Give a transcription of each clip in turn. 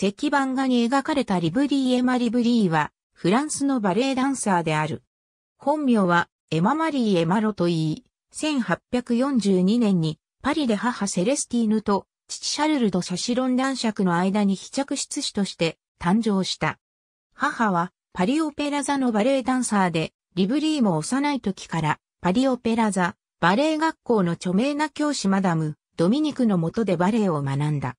石版画に描かれたリブリー・エマ・リブリーは、フランスのバレエダンサーである。本名は、エマ・マリー・エマロといい、1842年に、パリで母セレスティーヌと、父シャルルとシャシロン男爵の間に被着室師として誕生した。母はパリオペラ座のバレエダンサーで、リブリーも幼い時からパリオペラ座バレエ学校の著名な教師マダム、ドミニクの下でバレエを学んだ。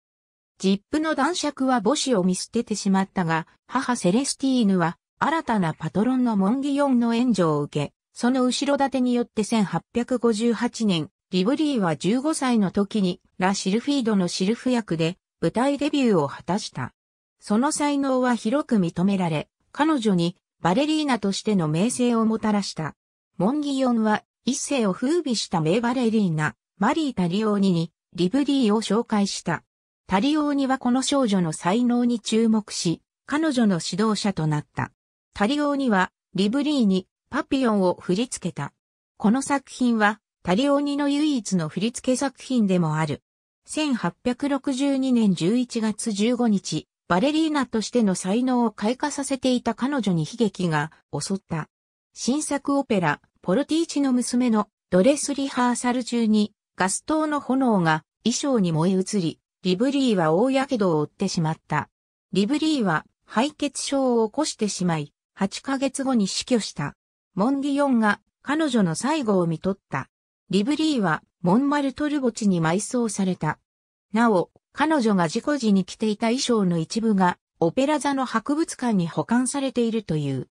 ジップの男爵は母子を見捨ててしまったが、母セレスティーヌは新たなパトロンのモンギヨンの援助を受け、その後ろ盾によって1858年、リブリーは15歳の時にラ・シルフィードのシルフ役で舞台デビューを果たした。その才能は広く認められ、彼女にバレリーナとしての名声をもたらした。モンギヨンは一世を風靡した名バレリーナ、マリー・タリオーニにリブリーを紹介した。タリオーニはこの少女の才能に注目し、彼女の指導者となった。タリオーニは、リブリーにパピオンを振り付けた。この作品は、タリオーニの唯一の振り付け作品でもある。1862年11月15日、バレリーナとしての才能を開花させていた彼女に悲劇が襲った。新作オペラ、ポルティーチの娘のドレスリハーサル中に、ガス灯の炎が衣装に燃え移り、リブリーは大火傷を負ってしまった。リブリーは敗血症を起こしてしまい、8ヶ月後に死去した。モンギヨンが彼女の最後を見取った。リブリーはモンマルトル墓地に埋葬された。なお、彼女が事故時に着ていた衣装の一部がオペラ座の博物館に保管されているという。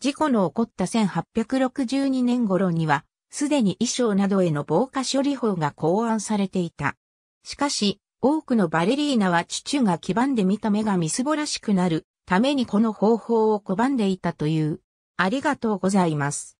事故の起こった1862年頃には、すでに衣装などへの防火処理法が考案されていた。しかし、多くのバレリーナはチュチュが黄ばんで見た目がみすぼらしくなるためにこの方法を拒んでいたという。ありがとうございます。